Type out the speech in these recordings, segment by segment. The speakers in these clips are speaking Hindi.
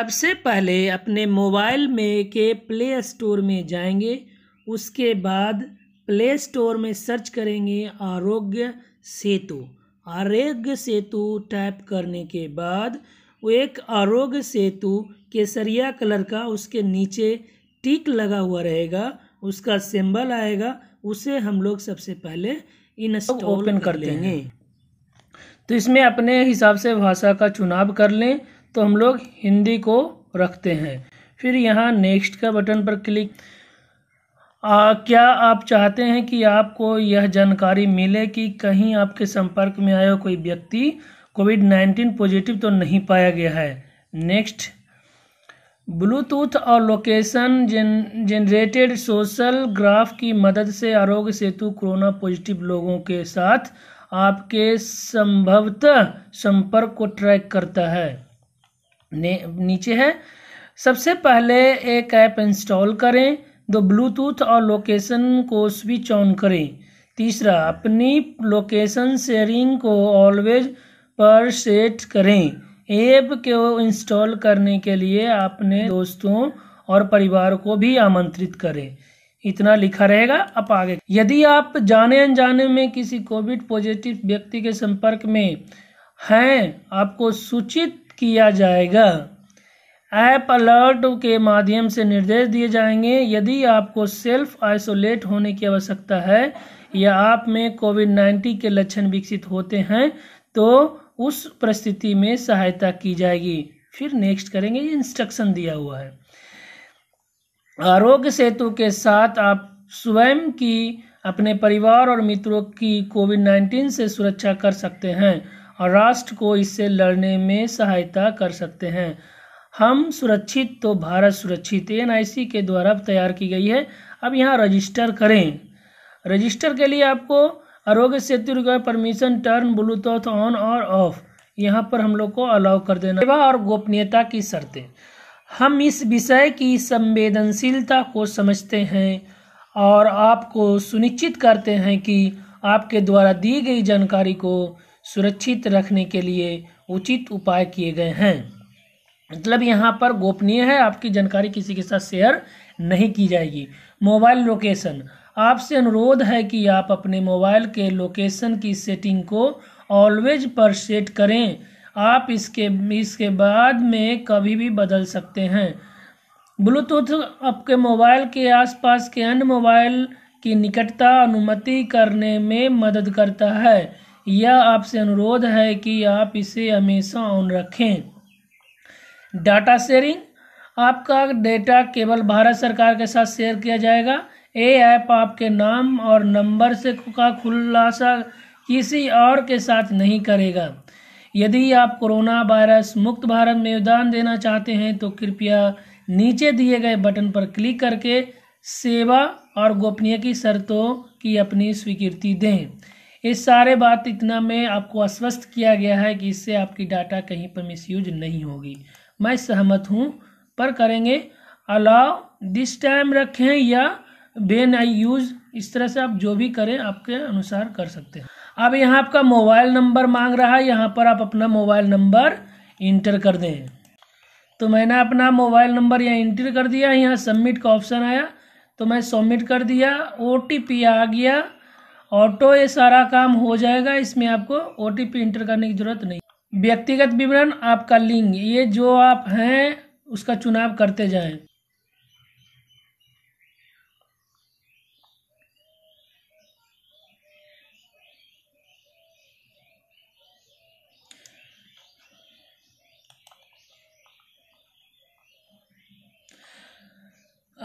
सबसे पहले अपने मोबाइल में के प्ले स्टोर में जाएंगे उसके बाद प्ले स्टोर में सर्च करेंगे आरोग्य सेतु आरोग्य सेतु टाइप करने के बाद वो एक आरोग्य सेतु केसरिया कलर का उसके नीचे टिक लगा हुआ रहेगा उसका सिंबल आएगा उसे हम लोग सबसे पहले इन ओपन कर लेंगे तो इसमें अपने हिसाब से भाषा का चुनाव कर लें तो हम लोग हिंदी को रखते हैं फिर यहाँ नेक्स्ट का बटन पर क्लिक आ, क्या आप चाहते हैं कि आपको यह जानकारी मिले कि कहीं आपके संपर्क में आया कोई व्यक्ति कोविड नाइन्टीन पॉजिटिव तो नहीं पाया गया है नेक्स्ट ब्लूटूथ और location gen generated social graph की मदद से आरोग्य सेतु कोरोना पॉजिटिव लोगों के साथ आपके संभवतः संपर्क को ट्रैक करता है नीचे है सबसे पहले एक ऐप इंस्टॉल करें दो ब्लूटूथ और लोकेशन को स्विच ऑन करें तीसरा अपनी लोकेशन शेयरिंग को ऑलवेज पर सेट करें ऐप को इंस्टॉल करने के लिए अपने दोस्तों और परिवार को भी आमंत्रित करें इतना लिखा रहेगा अब आगे यदि आप जाने अनजाने में किसी कोविड पॉजिटिव व्यक्ति के संपर्क में हैं आपको सूचित किया जाएगा ऐप अलर्ट के माध्यम से निर्देश दिए जाएंगे यदि आपको सेल्फ आइसोलेट होने की आवश्यकता है या आप में कोविड नाइन्टीन के लक्षण विकसित होते हैं तो उस परिस्थिति में सहायता की जाएगी फिर नेक्स्ट करेंगे ये इंस्ट्रक्शन दिया हुआ है आरोग्य सेतु के साथ आप स्वयं की अपने परिवार और मित्रों की कोविड नाइन्टीन से सुरक्षा कर सकते हैं राष्ट्र को इससे लड़ने में सहायता कर सकते हैं हम सुरक्षित तो भारत सुरक्षित एन के द्वारा तैयार की गई है अब यहाँ रजिस्टर करें रजिस्टर के लिए आपको आरोग्य सेतु का परमिशन टर्न ब्लूटूथ ऑन और ऑफ यहाँ पर हम लोग को अलाउ कर देना सेवा और गोपनीयता की शर्तें हम इस विषय की संवेदनशीलता को समझते हैं और आपको सुनिश्चित करते हैं कि आपके द्वारा दी गई जानकारी को सुरक्षित रखने के लिए उचित उपाय किए गए हैं मतलब यहाँ पर गोपनीय है आपकी जानकारी किसी के साथ शेयर नहीं की जाएगी मोबाइल लोकेशन आपसे अनुरोध है कि आप अपने मोबाइल के लोकेशन की सेटिंग को ऑलवेज पर सेट करें आप इसके इसके बाद में कभी भी बदल सकते हैं ब्लूटूथ आपके मोबाइल के आसपास के अन्य मोबाइल की निकटता अनुमति करने में मदद करता है यह आपसे अनुरोध है कि आप इसे हमेशा ऑन रखें डाटा शेयरिंग आपका डेटा केवल भारत सरकार के साथ शेयर किया जाएगा ये ऐप आपके नाम और नंबर से का खुलासा किसी और के साथ नहीं करेगा यदि आप कोरोना वायरस मुक्त भारत में योगदान देना चाहते हैं तो कृपया नीचे दिए गए बटन पर क्लिक करके सेवा और गोपनीय की शर्तों की अपनी स्वीकृति दें इस सारे बात इतना में आपको आश्वस्त किया गया है कि इससे आपकी डाटा कहीं पर मिसयूज नहीं होगी मैं सहमत हूँ पर करेंगे अलाव दिस टाइम रखें या बेन आई यूज़ इस तरह से आप जो भी करें आपके अनुसार कर सकते हैं अब यहाँ आपका मोबाइल नंबर मांग रहा है यहाँ पर आप अपना मोबाइल नंबर इंटर कर दें तो मैंने अपना मोबाइल नंबर यहाँ इंटर कर दिया यहाँ सबमिट का ऑप्शन आया तो मैं सबमिट कर दिया ओ आ गया ऑटो ये सारा काम हो जाएगा इसमें आपको ओ इंटर करने की ज़रूरत नहीं व्यक्तिगत विवरण आपका लिंग ये जो आप हैं उसका चुनाव करते जाएं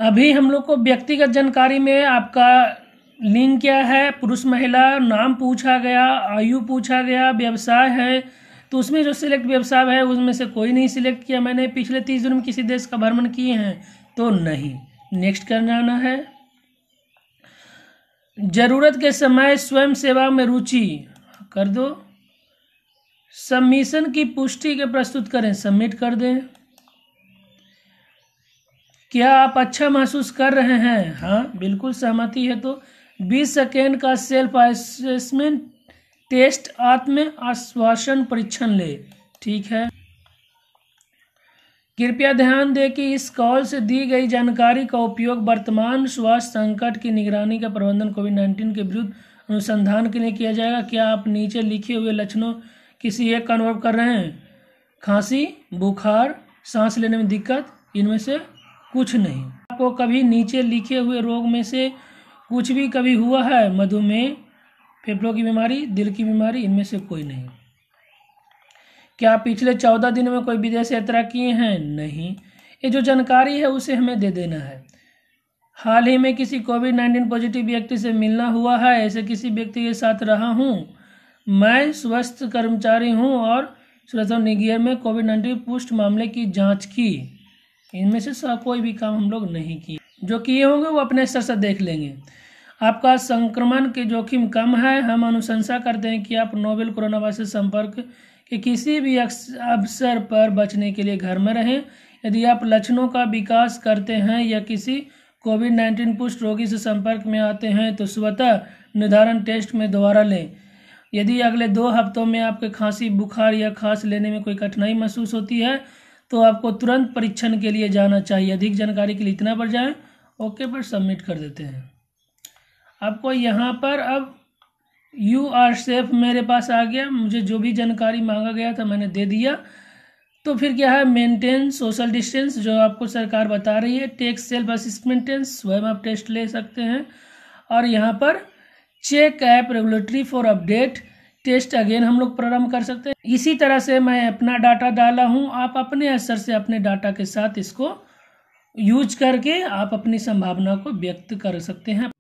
अभी हम लोग को व्यक्तिगत जानकारी में आपका लिंग क्या है पुरुष महिला नाम पूछा गया आयु पूछा गया व्यवसाय है तो उसमें जो सिलेक्ट व्यवसाय है उसमें से कोई नहीं सिलेक्ट किया मैंने पिछले तीस दिन में किसी देश का भ्रमण किए हैं तो नहीं नेक्स्ट करना है जरूरत के समय स्वयं सेवा में रुचि कर दो सबमिशन की पुष्टि के प्रस्तुत करें सबमिट कर दें क्या आप अच्छा महसूस कर रहे हैं हाँ बिल्कुल सहमति है तो बीस सेकेंड का सेल्फ असेसमेंट टेस्ट आत्म आश्वासन परीक्षण ले ठीक है कृपया ध्यान दें कि इस कॉल से दी गई जानकारी का उपयोग वर्तमान स्वास्थ्य संकट की निगरानी का प्रबंधन कोविड नाइन्टीन के विरुद्ध अनुसंधान के लिए किया जाएगा क्या आप नीचे लिखे हुए लक्षणों किसी एक का अनुभव कर रहे हैं खांसी बुखार सांस लेने में दिक्कत इनमें से कुछ नहीं आपको कभी नीचे लिखे हुए रोग में से कुछ भी कभी हुआ है मधुमेह फेफड़ों की बीमारी दिल की बीमारी इनमें से कोई नहीं क्या पिछले चौदह दिन में कोई विदेश यात्रा किए हैं नहीं ये जो जानकारी है उसे हमें दे देना है हाल ही में किसी कोविड नाइन्टीन पॉजिटिव व्यक्ति से मिलना हुआ है ऐसे किसी व्यक्ति के साथ रहा हूँ मैं स्वस्थ कर्मचारी हूँ और सुरक्षा निगियर में कोविड नाइन्टीन पुष्ट मामले की जांच की इनमें से कोई भी काम हम लोग नहीं किए जो किए होंगे वो अपने स्तर से देख लेंगे आपका संक्रमण के जोखिम कम है हम अनुशंसा करते हैं कि आप नोवेल कोरोना वायरस संपर्क के किसी भी अवसर पर बचने के लिए घर में रहें यदि आप लक्षणों का विकास करते हैं या किसी कोविड नाइन्टीन पुष्ट रोगी से संपर्क में आते हैं तो स्वतः निर्धारण टेस्ट में दोबारा लें यदि अगले दो हफ्तों में आपके खांसी बुखार या खांस लेने में कोई कठिनाई महसूस होती है तो आपको तुरंत परीक्षण के लिए जाना चाहिए अधिक जानकारी के लिए इतना पर जाएं ओके पर सबमिट कर देते हैं आपको यहाँ पर अब यू आर सेफ मेरे पास आ गया मुझे जो भी जानकारी मांगा गया था मैंने दे दिया तो फिर क्या है मेंटेन सोशल डिस्टेंस जो आपको सरकार बता रही है टेक सेल्फ असिस्मेंटेंस स्वयं आप टेस्ट ले सकते हैं और यहाँ पर check app regulatory for update test again हम लोग प्रारंभ कर सकते हैं इसी तरह से मैं अपना डाटा डाला हूँ आप अपने असर से अपने डाटा के साथ इसको यूज करके आप अपनी संभावना को व्यक्त कर सकते हैं